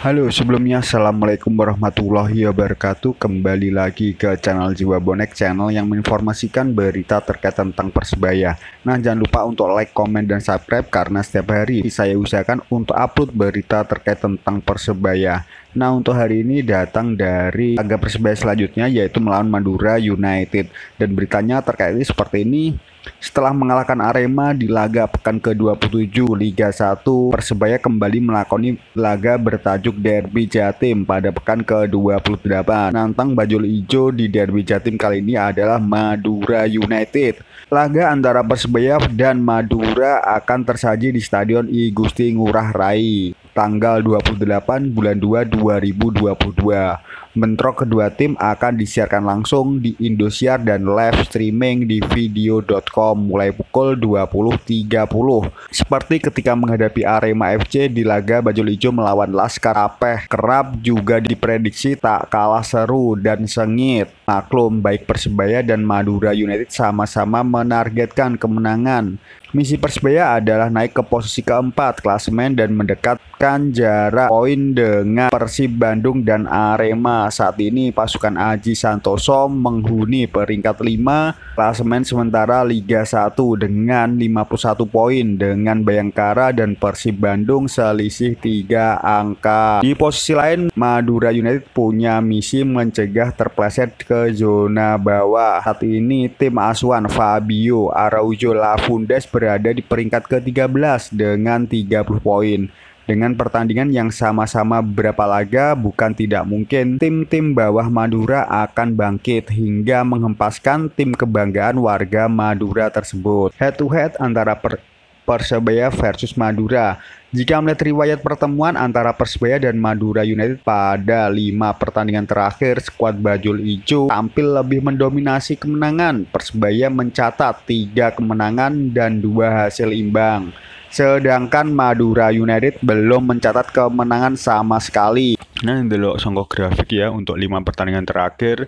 Halo, sebelumnya Assalamualaikum warahmatullahi wabarakatuh Kembali lagi ke channel Jiwa Bonek Channel yang menginformasikan berita terkait tentang Persebaya Nah, jangan lupa untuk like, comment dan subscribe Karena setiap hari saya usahakan untuk upload berita terkait tentang Persebaya Nah untuk hari ini datang dari laga persebaya selanjutnya yaitu melawan Madura United dan beritanya terkait ini seperti ini setelah mengalahkan Arema di laga pekan ke-27 Liga 1 Persebaya kembali melakoni laga bertajuk Derby Jatim pada pekan ke-28 Nantang Bajul Ijo di Derby Jatim kali ini adalah Madura United Laga antara Persebaya dan Madura akan tersaji di Stadion I Gusti Ngurah Rai tanggal 28 bulan 2 2022. Bentrok kedua tim akan disiarkan langsung di Indosiar dan live streaming di video.com mulai pukul 20.30. Seperti ketika menghadapi Arema FC di laga Bajul Ijo melawan Laskar Apeh, kerap juga diprediksi tak kalah seru dan sengit. Maklum, baik Persebaya dan Madura United sama-sama menargetkan kemenangan. Misi Persebaya adalah naik ke posisi keempat klasemen dan mendekatkan jarak poin dengan Persib Bandung dan Arema. Saat ini pasukan Aji Santoso menghuni peringkat 5 klasemen sementara Liga 1 dengan 51 poin dengan Bayangkara dan Persib Bandung selisih 3 angka. Di posisi lain Madura United punya misi mencegah terpleset ke zona bawah. Saat ini tim asuhan Fabio Araujo Lafundes berada di peringkat ke-13 dengan 30 poin. Dengan pertandingan yang sama-sama berapa laga, bukan tidak mungkin tim-tim bawah Madura akan bangkit hingga menghempaskan tim kebanggaan warga Madura tersebut. Head to head antara per Persebaya versus Madura. Jika melihat riwayat pertemuan antara Persebaya dan Madura United pada lima pertandingan terakhir, skuad Bajul Ijo tampil lebih mendominasi kemenangan. Persebaya mencatat tiga kemenangan dan dua hasil imbang. Sedangkan Madura United belum mencatat kemenangan sama sekali. Nah, ini dulu songkok grafik ya untuk lima pertandingan terakhir.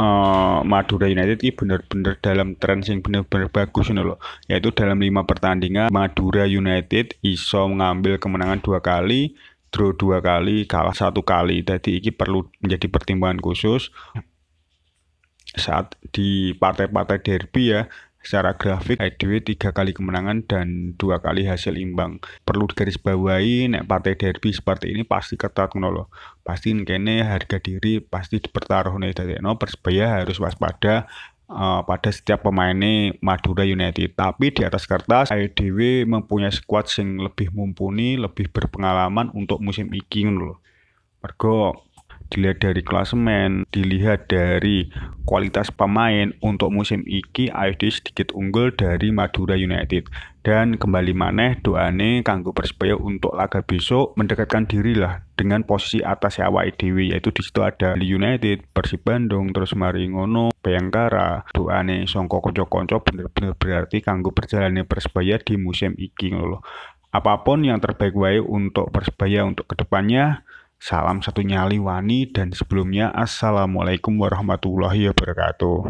Eh, Madura United ini benar-benar dalam tren yang benar-benar bagus ini loh. Yaitu dalam lima pertandingan Madura United iso mengambil kemenangan dua kali, draw dua kali, kalah satu kali. Jadi ini perlu menjadi pertimbangan khusus saat di partai-partai derby ya Secara grafik, IDW tiga kali kemenangan dan dua kali hasil imbang. Perlu garis bawahi, nek partai derby seperti ini pasti ketat menolong. Pasti kene harga diri pasti dipertaruh nih dari no persebaya harus waspada uh, pada setiap pemainnya Madura United. Tapi di atas kertas IDW mempunyai skuad yang lebih mumpuni, lebih berpengalaman untuk musim iki loh. Mergo dilihat dari klasemen, dilihat dari Kualitas pemain untuk musim iki AFD sedikit unggul dari Madura United dan kembali maneh doane kanggo Persebaya untuk laga besok mendekatkan diri lah dengan posisi atas awak dhewe yaitu di situ ada United, Persib Bandung, terus Maringono ngono, Bayangkara, doane songko konco-konco bener-bener berarti kanggo perjalanan Persebaya di musim iki ngono. Apapun yang terbaik wae untuk Persebaya untuk kedepannya Salam satu nyali wani dan sebelumnya Assalamualaikum warahmatullahi wabarakatuh.